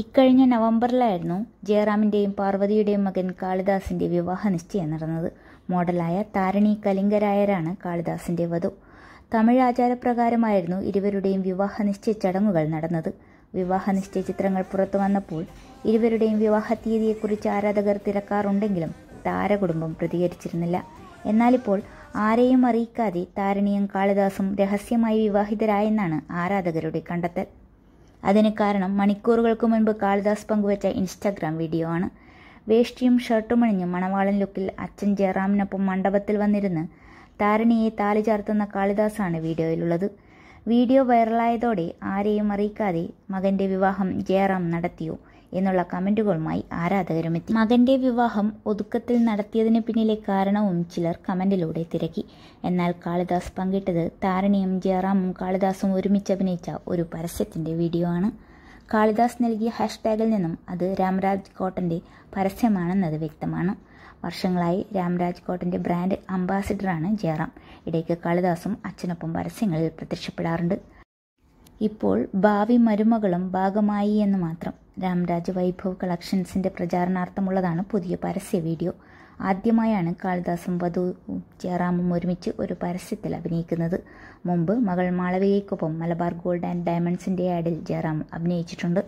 ഇക്കഴിഞ്ഞ നവംബറിലായിരുന്നു ജയറാമിൻ്റെയും പാർവതിയുടെയും മകൻ കാളിദാസിൻ്റെ വിവാഹ നിശ്ചയം നടന്നത് മോഡലായ താരണി കലിംഗരായരാണ് കാളിദാസിൻ്റെ വധു തമിഴ് ആചാരപ്രകാരമായിരുന്നു ഇരുവരുടെയും വിവാഹ നിശ്ചയ ചടങ്ങുകൾ നടന്നത് വിവാഹ നിശ്ചയ ചിത്രങ്ങൾ പുറത്തു വന്നപ്പോൾ ഇരുവരുടെയും വിവാഹ തീയതിയെക്കുറിച്ച് ആരാധകർ തിരക്കാറുണ്ടെങ്കിലും താരകുടുംബം പ്രതികരിച്ചിരുന്നില്ല എന്നാലിപ്പോൾ ആരെയും അറിയിക്കാതെ താരണിയും കാളിദാസും രഹസ്യമായി വിവാഹിതരായെന്നാണ് ആരാധകരുടെ കണ്ടെത്തൽ അതിന് കാരണം മണിക്കൂറുകൾക്ക് മുൻപ് കാളിദാസ് പങ്കുവച്ച ഇൻസ്റ്റാഗ്രാം വീഡിയോ ആണ് വേഷ്ടിയും അണിഞ്ഞ് മണവാളൻ ലുക്കിൽ അച്ഛൻ ജയറാമിനൊപ്പം മണ്ഡപത്തിൽ വന്നിരുന്ന് താരണിയെ താലി ചാർത്തുന്ന കാളിദാസാണ് വീഡിയോയിലുള്ളത് വീഡിയോ വൈറലായതോടെ ആരെയും അറിയിക്കാതെ മകന്റെ വിവാഹം ജയറാം നടത്തിയോ എന്നുള്ള കമന്റുകളുമായി ആരാധകരും എത്തി മകന്റെ വിവാഹം ഒതുക്കത്തിൽ നടത്തിയതിന് പിന്നിലെ കാരണവും ചിലർ കമന്റിലൂടെ തിരക്കി എന്നാൽ കാളിദാസ് പങ്കിട്ടത് താരണിയും ജയറാമും കാളിദാസും ഒരുമിച്ച് അഭിനയിച്ച ഒരു പരസ്യത്തിൻ്റെ വീഡിയോ ആണ് കാളിദാസ് നൽകിയ ഹാഷ്ടാഗിൽ നിന്നും അത് രാംരാജ് കോട്ടൻ്റെ പരസ്യമാണെന്നത് വ്യക്തമാണ് വർഷങ്ങളായി രാംരാജ് കോട്ടൻ്റെ ബ്രാൻഡ് അംബാസിഡറാണ് ജയറാം ഇടയ്ക്ക് കാളിദാസും അച്ഛനൊപ്പം പരസ്യങ്ങളിൽ പ്രത്യക്ഷപ്പെടാറുണ്ട് ഇപ്പോൾ ഭാവി മരുമകളും ഭാഗമായി എന്ന് മാത്രം രാംരാജ് വൈഭവ് കളക്ഷൻസിൻ്റെ പ്രചാരണാർത്ഥമുള്ളതാണ് പുതിയ പരസ്യ വീഡിയോ ആദ്യമായാണ് കാളിദാസും വധു ജയറാമും ഒരുമിച്ച് ഒരു പരസ്യത്തിൽ അഭിനയിക്കുന്നത് മുമ്പ് മകൾ മാളവികയ്ക്കൊപ്പം മലബാർ ഗോൾഡ് ആൻഡ് ഡയമണ്ട്സിൻ്റെ ആഡിൽ ജയറാം അഭിനയിച്ചിട്ടുണ്ട്